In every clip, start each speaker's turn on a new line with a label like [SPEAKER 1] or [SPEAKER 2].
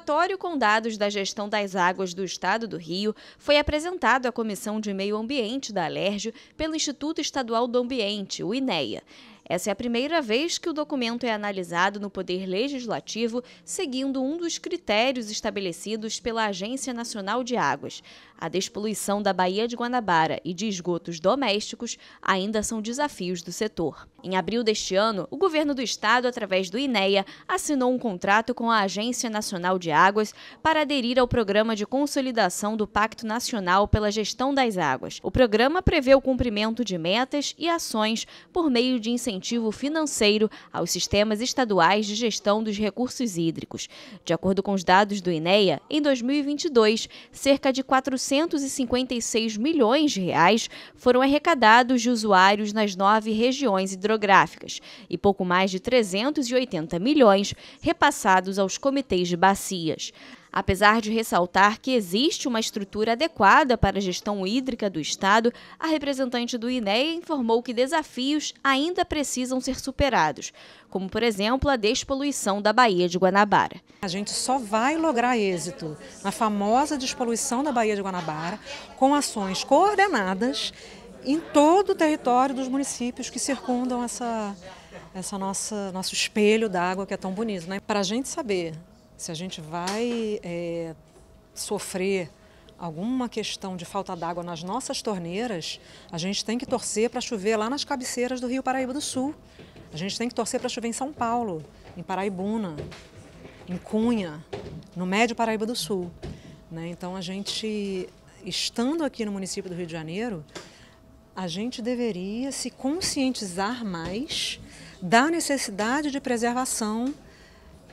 [SPEAKER 1] relatório com dados da gestão das águas do Estado do Rio foi apresentado à Comissão de Meio Ambiente da Alérgio pelo Instituto Estadual do Ambiente, o INEA. Essa é a primeira vez que o documento é analisado no Poder Legislativo, seguindo um dos critérios estabelecidos pela Agência Nacional de Águas. A despoluição da Baía de Guanabara e de esgotos domésticos ainda são desafios do setor. Em abril deste ano, o governo do estado, através do INEA, assinou um contrato com a Agência Nacional de Águas para aderir ao Programa de Consolidação do Pacto Nacional pela Gestão das Águas. O programa prevê o cumprimento de metas e ações por meio de incentivo financeiro aos sistemas estaduais de gestão dos recursos hídricos. De acordo com os dados do INEA, em 2022, cerca de 400 456 milhões de reais foram arrecadados de usuários nas nove regiões hidrográficas e pouco mais de 380 milhões repassados aos comitês de bacias. Apesar de ressaltar que existe uma estrutura adequada para a gestão hídrica do Estado, a representante do INEA informou que desafios ainda precisam ser superados, como, por exemplo,
[SPEAKER 2] a despoluição da Baía de Guanabara. A gente só vai lograr êxito na famosa despoluição da Baía de Guanabara com ações coordenadas em todo o território dos municípios que circundam essa, essa nossa, nosso espelho d'água que é tão bonito. Né? Para a gente saber se a gente vai é, sofrer alguma questão de falta d'água nas nossas torneiras, a gente tem que torcer para chover lá nas cabeceiras do Rio Paraíba do Sul. A gente tem que torcer para chover em São Paulo, em Paraibuna, em Cunha, no Médio Paraíba do Sul. Né? Então a gente, estando aqui no município do Rio de Janeiro, a gente deveria se conscientizar mais da necessidade de preservação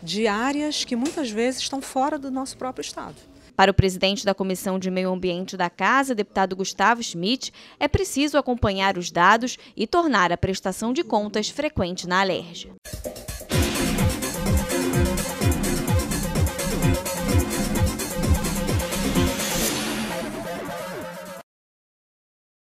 [SPEAKER 2] de áreas que muitas vezes estão fora do nosso próprio Estado.
[SPEAKER 1] Para o presidente da Comissão de Meio Ambiente da Casa, deputado Gustavo Schmidt, é preciso acompanhar os dados e tornar a prestação de contas frequente na Alerj.